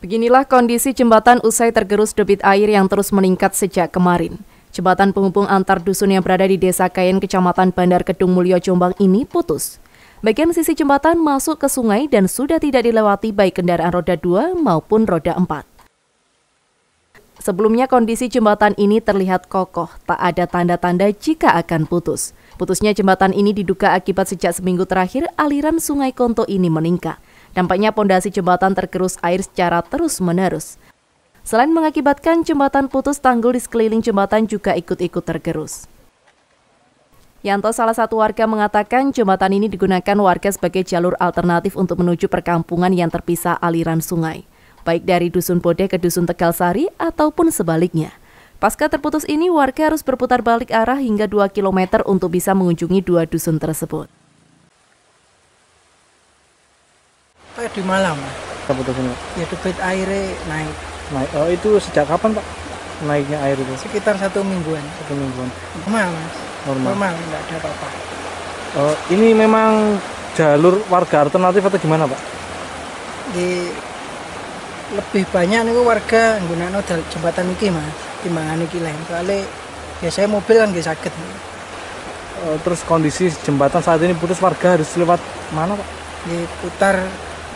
Beginilah kondisi jembatan usai tergerus debit air yang terus meningkat sejak kemarin. Jembatan penghubung antar dusun yang berada di Desa Kayen, Kecamatan Bandar Kedung Mulyo, Jombang ini putus. Bagian sisi jembatan masuk ke sungai dan sudah tidak dilewati baik kendaraan roda 2 maupun roda 4. Sebelumnya kondisi jembatan ini terlihat kokoh, tak ada tanda-tanda jika akan putus. Putusnya jembatan ini diduga akibat sejak seminggu terakhir aliran sungai Konto ini meningkat. Dampaknya pondasi jembatan tergerus air secara terus-menerus. Selain mengakibatkan jembatan putus, tanggul di sekeliling jembatan juga ikut-ikut tergerus. Yanto salah satu warga mengatakan jembatan ini digunakan warga sebagai jalur alternatif untuk menuju perkampungan yang terpisah aliran sungai, baik dari dusun Bode ke dusun Tegalsari ataupun sebaliknya. Pasca terputus ini, warga harus berputar balik arah hingga 2 km untuk bisa mengunjungi dua dusun tersebut. kayak di Malam. Apa tuh Ya debit airnya naik. Naik. Oh itu sejak kapan pak? Naiknya air itu? Sekitar satu mingguan. Satu mingguan. Normal mas. Normal. Normal nggak ada apa-apa. Oh, ini memang jalur warga alternatif atau gimana pak? Di lebih banyak nih warga menggunakan jembatan ini mas timbangan ini lain ya saya mobil kan gak sakit oh, terus kondisi jembatan saat ini putus warga harus lewat mana pak? Di putar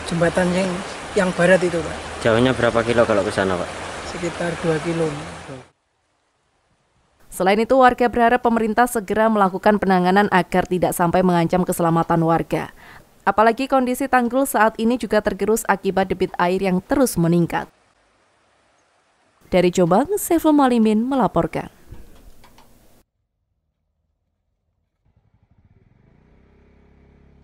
jembatan yang yang barat itu pak jauhnya berapa kilo kalau ke sana pak sekitar 2 kilo Selain itu, warga berharap pemerintah segera melakukan penanganan agar tidak sampai mengancam keselamatan warga. Apalagi kondisi tanggul saat ini juga tergerus akibat debit air yang terus meningkat. Dari Jombang, Seful Malimin melaporkan.